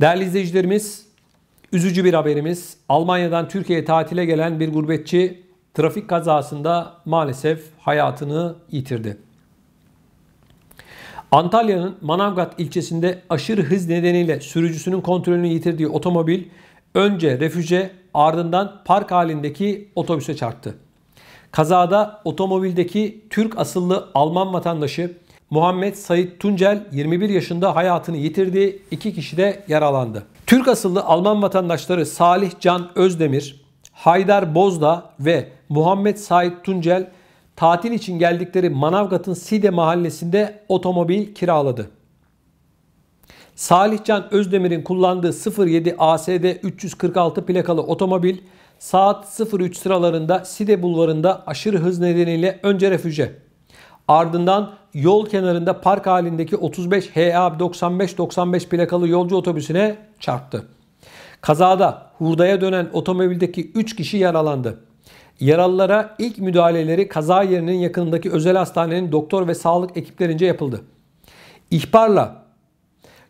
Değerli izleyicilerimiz, üzücü bir haberimiz. Almanya'dan Türkiye'ye tatile gelen bir gurbetçi trafik kazasında maalesef hayatını yitirdi. Antalya'nın Manavgat ilçesinde aşırı hız nedeniyle sürücüsünün kontrolünü yitirdiği otomobil önce refüje ardından park halindeki otobüse çarptı. Kazada otomobildeki Türk asıllı Alman vatandaşı Muhammed Sayit Tuncel 21 yaşında hayatını yitirdi. İki kişi de yaralandı. Türk asıllı Alman vatandaşları Salih Can Özdemir, Haydar Bozda ve Muhammed Sait Tuncel tatil için geldikleri Manavgat'ın Side mahallesinde otomobil kiraladı. Salihcan Özdemir'in kullandığı 07 ASD 346 plakalı otomobil saat 03 sıralarında Side bulvarında aşırı hız nedeniyle önce refüje Ardından yol kenarında park halindeki 35 HA 95-95 plakalı yolcu otobüsüne çarptı. Kazada hurdaya dönen otomobildeki 3 kişi yaralandı. Yaralılara ilk müdahaleleri kaza yerinin yakınındaki özel hastanenin doktor ve sağlık ekiplerince yapıldı. İhbarla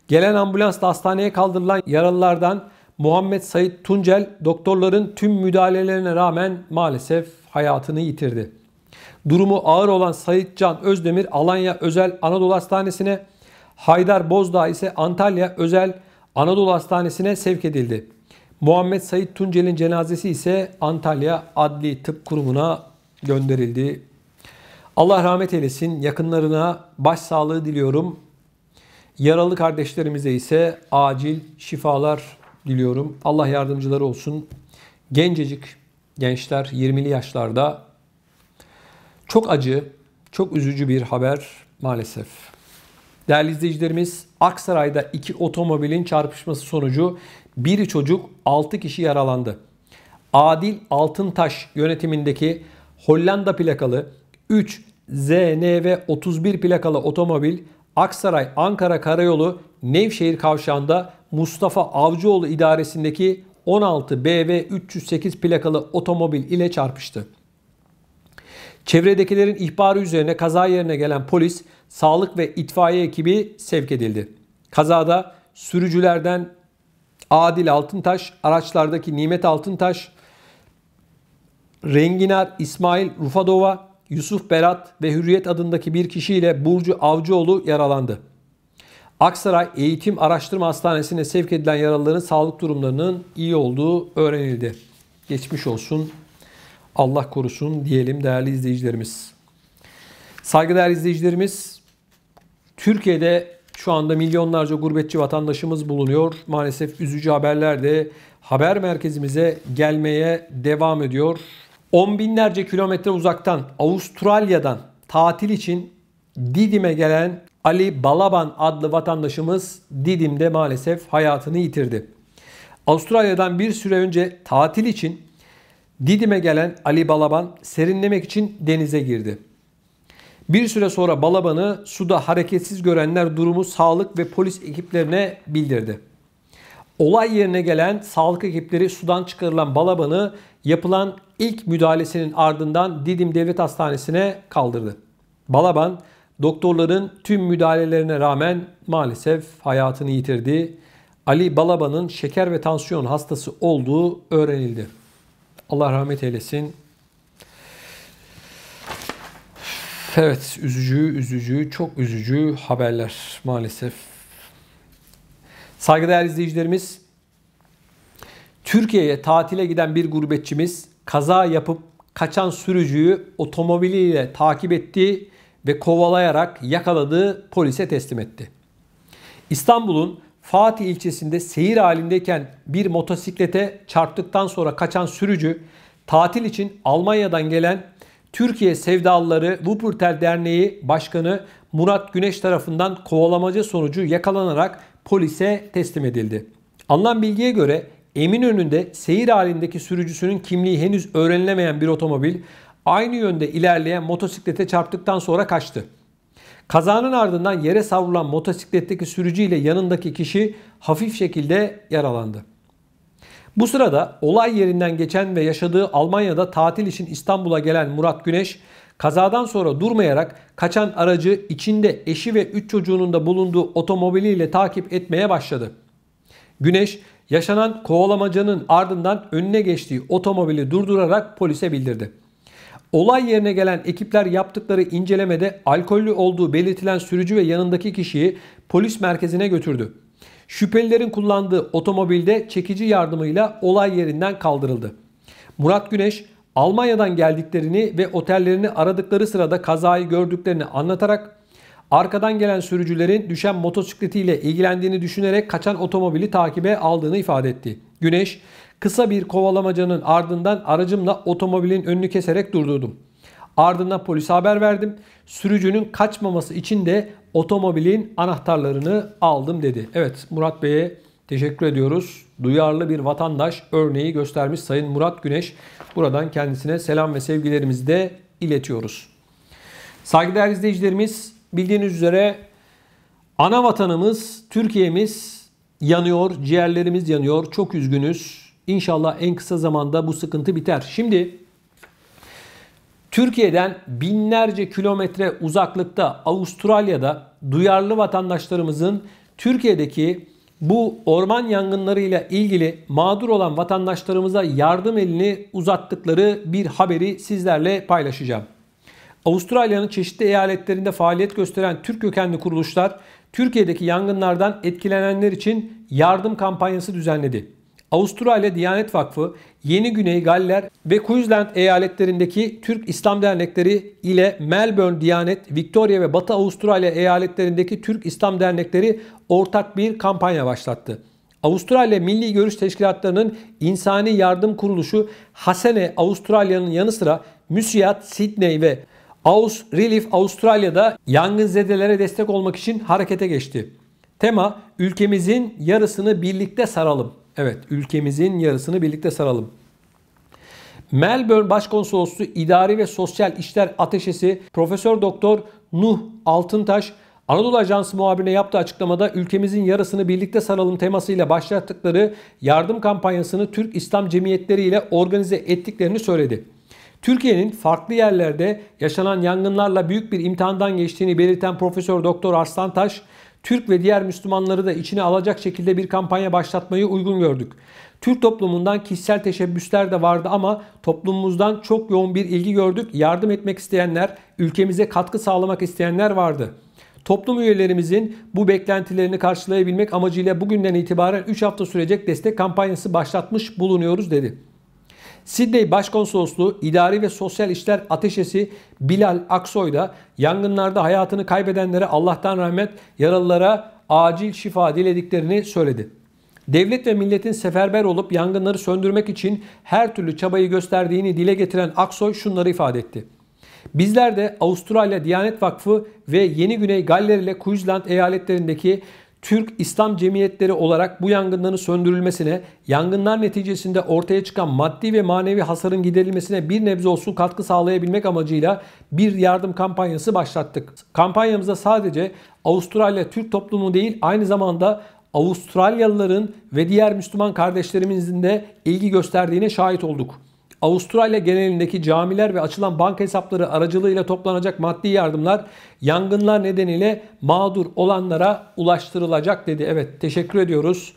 gelen ambulansla hastaneye kaldırılan yaralılardan Muhammed Said Tuncel doktorların tüm müdahalelerine rağmen maalesef hayatını yitirdi. Durumu ağır olan Sayit Can Özdemir Alanya Özel Anadolu Hastanesi'ne, Haydar Bozdağ ise Antalya Özel Anadolu Hastanesi'ne sevk edildi. Muhammed Sayit Tuncel'in cenazesi ise Antalya Adli Tıp Kurumu'na gönderildi. Allah rahmet eylesin. Yakınlarına başsağlığı diliyorum. Yaralı kardeşlerimize ise acil şifalar diliyorum. Allah yardımcıları olsun. Gencecik gençler 20'li yaşlarda çok acı, çok üzücü bir haber maalesef. Değerli izleyicilerimiz, Aksaray'da iki otomobilin çarpışması sonucu biri çocuk 6 kişi yaralandı. Adil Altıntaş yönetimindeki Hollanda plakalı 3 ZNV 31 plakalı otomobil Aksaray Ankara Karayolu Nevşehir Kavşağı'nda Mustafa Avcıoğlu idaresindeki 16 BV 308 plakalı otomobil ile çarpıştı. Çevredekilerin ihbarı üzerine kaza yerine gelen polis, sağlık ve itfaiye ekibi sevk edildi. Kazada sürücülerden Adil Altıntaş, araçlardaki Nimet Altıntaş, Renginar İsmail Rufadova, Yusuf Berat ve Hürriyet adındaki bir kişiyle Burcu Avcıoğlu yaralandı. Aksaray Eğitim Araştırma Hastanesi'ne sevk edilen yaralıların sağlık durumlarının iyi olduğu öğrenildi. Geçmiş olsun Allah korusun diyelim değerli izleyicilerimiz. Saygıdeğer izleyicilerimiz, Türkiye'de şu anda milyonlarca gurbetçi vatandaşımız bulunuyor. Maalesef üzücü haberler de haber merkezimize gelmeye devam ediyor. On binlerce kilometre uzaktan Avustralya'dan tatil için Didim'e gelen Ali Balaban adlı vatandaşımız Didim'de maalesef hayatını yitirdi. Avustralya'dan bir süre önce tatil için Didim'e gelen Ali Balaban serinlemek için denize girdi. Bir süre sonra Balaban'ı suda hareketsiz görenler durumu sağlık ve polis ekiplerine bildirdi. Olay yerine gelen sağlık ekipleri sudan çıkarılan Balaban'ı yapılan ilk müdahalesinin ardından Didim Devlet Hastanesi'ne kaldırdı. Balaban doktorların tüm müdahalelerine rağmen maalesef hayatını yitirdi. Ali Balaban'ın şeker ve tansiyon hastası olduğu öğrenildi. Allah rahmet eylesin. Evet, üzücü, üzücü, çok üzücü haberler maalesef. Saygıdeğer izleyicilerimiz, Türkiye'ye tatile giden bir gurbetçimiz kaza yapıp kaçan sürücüyü otomobiliyle takip etti ve kovalayarak yakaladığı polise teslim etti. İstanbul'un Fatih ilçesinde seyir halindeyken bir motosiklete çarptıktan sonra kaçan sürücü tatil için Almanya'dan gelen Türkiye Sevdalıları Wuppertal Derneği Başkanı Murat Güneş tarafından kovalamaca sonucu yakalanarak polise teslim edildi. Alınan bilgiye göre emin önünde seyir halindeki sürücüsünün kimliği henüz öğrenilemeyen bir otomobil aynı yönde ilerleyen motosiklete çarptıktan sonra kaçtı. Kazanın ardından yere savrulan motosikletteki sürücüyle yanındaki kişi hafif şekilde yaralandı. Bu sırada olay yerinden geçen ve yaşadığı Almanya'da tatil için İstanbul'a gelen Murat Güneş kazadan sonra durmayarak kaçan aracı içinde eşi ve 3 çocuğunun da bulunduğu otomobiliyle takip etmeye başladı. Güneş yaşanan kovalamacanın ardından önüne geçtiği otomobili durdurarak polise bildirdi. Olay yerine gelen ekipler yaptıkları incelemede alkollü olduğu belirtilen sürücü ve yanındaki kişiyi polis merkezine götürdü. Şüphelilerin kullandığı otomobilde çekici yardımıyla olay yerinden kaldırıldı. Murat Güneş Almanya'dan geldiklerini ve otellerini aradıkları sırada kazayı gördüklerini anlatarak arkadan gelen sürücülerin düşen motosikletiyle ilgilendiğini düşünerek kaçan otomobili takibe aldığını ifade etti. Güneş Kısa bir kovalamacanın ardından aracımla otomobilin önünü keserek durdurdum. Ardından polise haber verdim. Sürücünün kaçmaması için de otomobilin anahtarlarını aldım dedi. Evet Murat Bey'e teşekkür ediyoruz. Duyarlı bir vatandaş örneği göstermiş Sayın Murat Güneş. Buradan kendisine selam ve sevgilerimizi de iletiyoruz. Saygıdeğer izleyicilerimiz bildiğiniz üzere ana vatanımız Türkiye'miz yanıyor, ciğerlerimiz yanıyor. Çok üzgünüz. İnşallah en kısa zamanda bu sıkıntı biter. Şimdi Türkiye'den binlerce kilometre uzaklıkta Avustralya'da duyarlı vatandaşlarımızın Türkiye'deki bu orman yangınlarıyla ilgili mağdur olan vatandaşlarımıza yardım elini uzattıkları bir haberi sizlerle paylaşacağım. Avustralya'nın çeşitli eyaletlerinde faaliyet gösteren Türk kökenli kuruluşlar Türkiye'deki yangınlardan etkilenenler için yardım kampanyası düzenledi. Avustralya Diyanet Vakfı, Yeni Güney Galler ve Queensland eyaletlerindeki Türk İslam Dernekleri ile Melbourne Diyanet, Victoria ve Batı Avustralya eyaletlerindeki Türk İslam Dernekleri ortak bir kampanya başlattı. Avustralya Milli Görüş Teşkilatları'nın İnsani yardım kuruluşu Hasene Avustralya'nın yanı sıra Müsiyat Sydney ve Aus Relief Avustralya'da yangın zedelere destek olmak için harekete geçti. Tema ülkemizin yarısını birlikte saralım. Evet, ülkemizin yarısını birlikte saralım. Melbourne Başkonsolosluğu İdari ve Sosyal İşler Ateşesi Profesör Doktor Nuh Altıntaş Anadolu Ajansı muhabirine yaptığı açıklamada ülkemizin yarısını birlikte saralım temasıyla başlattıkları yardım kampanyasını Türk İslam Cemiyetleri ile organize ettiklerini söyledi. Türkiye'nin farklı yerlerde yaşanan yangınlarla büyük bir imtihandan geçtiğini belirten Profesör Doktor Arslantaş, Türk ve diğer Müslümanları da içine alacak şekilde bir kampanya başlatmayı uygun gördük. Türk toplumundan kişisel teşebbüsler de vardı ama toplumumuzdan çok yoğun bir ilgi gördük. Yardım etmek isteyenler, ülkemize katkı sağlamak isteyenler vardı. Toplum üyelerimizin bu beklentilerini karşılayabilmek amacıyla bugünden itibaren 3 hafta sürecek destek kampanyası başlatmış bulunuyoruz dedi. Sidney Başkonsolosluğu İdari ve Sosyal İşler Ateşesi Bilal Aksoy da yangınlarda hayatını kaybedenlere Allah'tan rahmet, yaralılara acil şifa dilediklerini söyledi. Devlet ve milletin seferber olup yangınları söndürmek için her türlü çabayı gösterdiğini dile getiren Aksoy şunları ifade etti. Bizler de Avustralya Diyanet Vakfı ve Yeni Güney Galler ile Queensland eyaletlerindeki Türk İslam cemiyetleri olarak bu yangınların söndürülmesine, yangınlar neticesinde ortaya çıkan maddi ve manevi hasarın giderilmesine bir nebze olsun katkı sağlayabilmek amacıyla bir yardım kampanyası başlattık. Kampanyamızda sadece Avustralya Türk toplumu değil aynı zamanda Avustralyalıların ve diğer Müslüman kardeşlerimizin de ilgi gösterdiğine şahit olduk. Avustralya genelindeki camiler ve açılan banka hesapları aracılığıyla toplanacak maddi yardımlar yangınlar nedeniyle mağdur olanlara ulaştırılacak dedi. Evet teşekkür ediyoruz.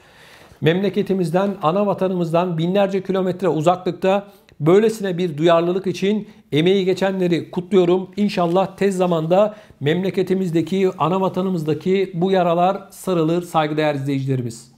Memleketimizden, ana vatanımızdan binlerce kilometre uzaklıkta böylesine bir duyarlılık için emeği geçenleri kutluyorum. İnşallah tez zamanda memleketimizdeki, ana vatanımızdaki bu yaralar sarılır saygıdeğer izleyicilerimiz.